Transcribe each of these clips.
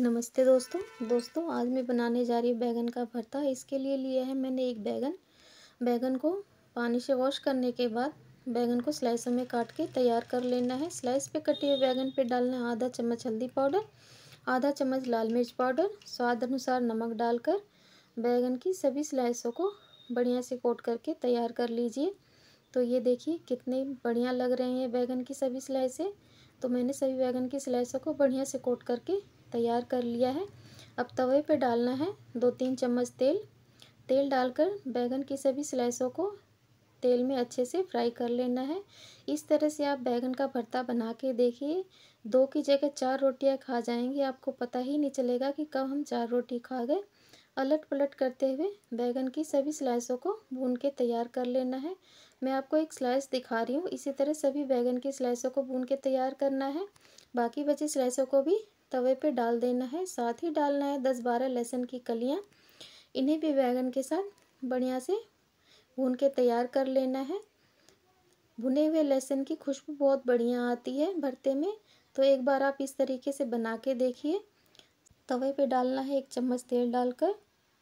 नमस्ते दोस्तों दोस्तों आज मैं बनाने जा रही हूँ बैगन का भरता इसके लिए लिया है मैंने एक बैगन बैगन को पानी से वॉश करने के बाद बैगन को स्लाइसों में काट के तैयार कर लेना है स्लाइस पे कटे हुए बैगन पे डालना है आधा चम्मच हल्दी पाउडर आधा चम्मच लाल मिर्च पाउडर स्वाद अनुसार नमक डालकर बैगन की सभी स्लाइसों को बढ़िया से कोट करके तैयार कर लीजिए तो ये देखिए कितने बढ़िया लग रहे हैं बैगन की सभी स्लाइसें तो मैंने सभी बैगन की स्लाइसों को बढ़िया से कोट करके तैयार कर लिया है अब तवे पे डालना है दो तीन चम्मच तेल तेल डालकर बैगन की सभी स्लाइसों को तेल में अच्छे से फ्राई कर लेना है इस तरह से आप बैगन का भरता बना के देखिए दो की जगह चार रोटियां खा जाएंगी आपको पता ही नहीं चलेगा कि कब हम चार रोटी खा गए अलट पलट करते हुए बैगन की सभी स्लाइसों को भून के तैयार कर लेना है मैं आपको एक स्लाइस दिखा रही हूँ इसी तरह सभी बैगन की स्लाइसों को भून के तैयार करना है बाकी बचे स्लाइसों को भी तवे पे डाल देना है साथ ही डालना है दस बारह लहसुन की कलियाँ इन्हें भी बैंगन के साथ बढ़िया से भून के तैयार कर लेना है भुने हुए लहसुन की खुशबू बहुत बढ़िया आती है भरते में तो एक बार आप इस तरीके से बना के देखिए तवे पे डालना है एक चम्मच तेल डालकर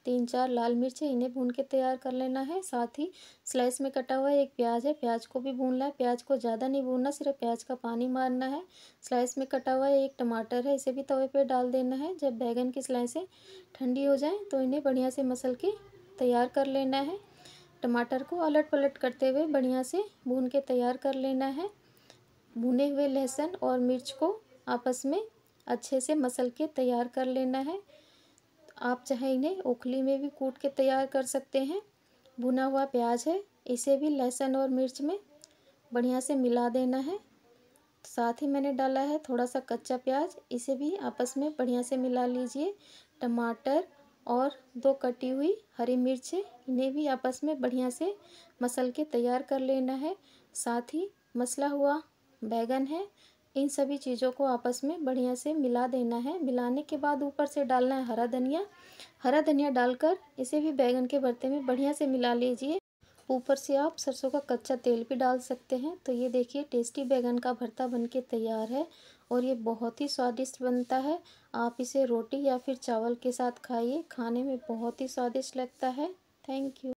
तीन चार लाल मिर्चें इन्हें भून के तैयार कर लेना है साथ ही स्लाइस में कटा हुआ एक प्याज है प्याज को भी भूनना है प्याज को ज़्यादा नहीं भूनना सिर्फ प्याज का पानी मारना है स्लाइस में कटा हुआ एक टमाटर है इसे भी तवे पर डाल देना है जब बैगन की स्लाइसें ठंडी हो जाएँ तो इन्हें बढ़िया से मसल के तैयार कर लेना है टमाटर को अलट पलट करते हुए बढ़िया से भून के तैयार कर लेना है भुने हुए लहसुन और मिर्च को आपस में अच्छे से मसल के तैयार कर लेना है आप चाहे इन्हें ओखली में भी कूट के तैयार कर सकते हैं भुना हुआ प्याज है इसे भी लहसुन और मिर्च में बढ़िया से मिला देना है साथ ही मैंने डाला है थोड़ा सा कच्चा प्याज इसे भी आपस में बढ़िया से मिला लीजिए टमाटर और दो कटी हुई हरी मिर्च इन्हें भी आपस में बढ़िया से मसल के तैयार कर लेना है साथ ही मसला हुआ बैगन है इन सभी चीज़ों को आपस में बढ़िया से मिला देना है मिलाने के बाद ऊपर से डालना है हरा धनिया हरा धनिया डालकर इसे भी बैगन के भरते में बढ़िया से मिला लीजिए ऊपर से आप सरसों का कच्चा तेल भी डाल सकते हैं तो ये देखिए टेस्टी बैगन का भरता बनके तैयार है और ये बहुत ही स्वादिष्ट बनता है आप इसे रोटी या फिर चावल के साथ खाइए खाने में बहुत ही स्वादिष्ट लगता है थैंक यू